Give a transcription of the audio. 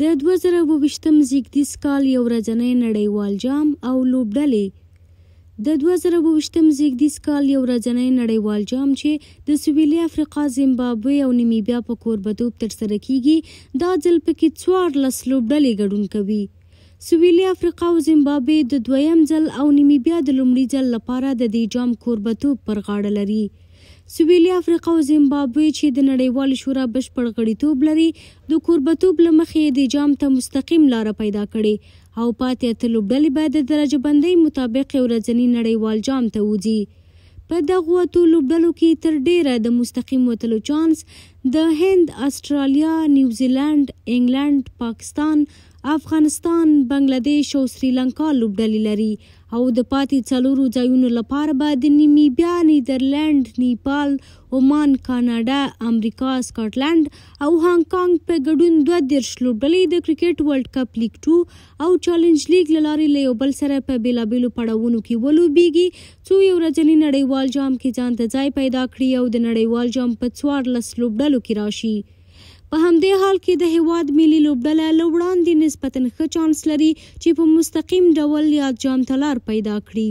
د 2020م زیږدیز کال یو ورځنی نړیوال جام او لوبډلې د 2020م زیږدیز کال یو ورځنی نړیوال جام چې د سویلي افریقا زیمبابوې او نیمیبیا په کوربتوب ترسره کیږي دا ځل پکې څوارلس لوبډلې ګډون کوي سویلي افریقا او زیمبابوې د دویم ځل او نیمیبیا د لومړي ځل لپاره د دې جام کوربتوب پر غاړه لري سویلي افریقا او زیمبابوې چې د نړیوال شورا بشپړ غړیتوب لري د کوربتوب لمخې د جام ته مستقیم لار پیدا کړي او پاتې اتلو ډلې باید د درجه بندۍ مطابق ورځنی نړیوال جام ته وځي په دغه وتو لوبډلو کې تر ډیره د مستقیم وتلو چانس د هند، استرالیا، نیوزیلند، انګلند، پاکستان افغانستان، بنگلاديش او سریلانکا لوبډلې لري او د پاتې څلورو ځایونو لپاره به د نیمیبیا، نیدرلند، نیپال، عمان، کاناډا، امریکا، سکاټلند او هانګ کانګ په ګډون دوه دیرش لوبډلې د کرکټ ورلد کپ لیګ 2 او چیلنج لیګ له لارې له یو بل سره په بیلابیلو پړاوونو کې ولوبېږي څو یو ورځنی نړیوال جام کې ځان ته ځای پیدا کړي او د نړیوال جام په څوارلس لوبډلو کې راشي. په همدې حال کې د هیواد ملي لوبډله لوړان دي نسبتا ښه چانس لري چې په مستقیم ډول یا جام تلار پیدا کړي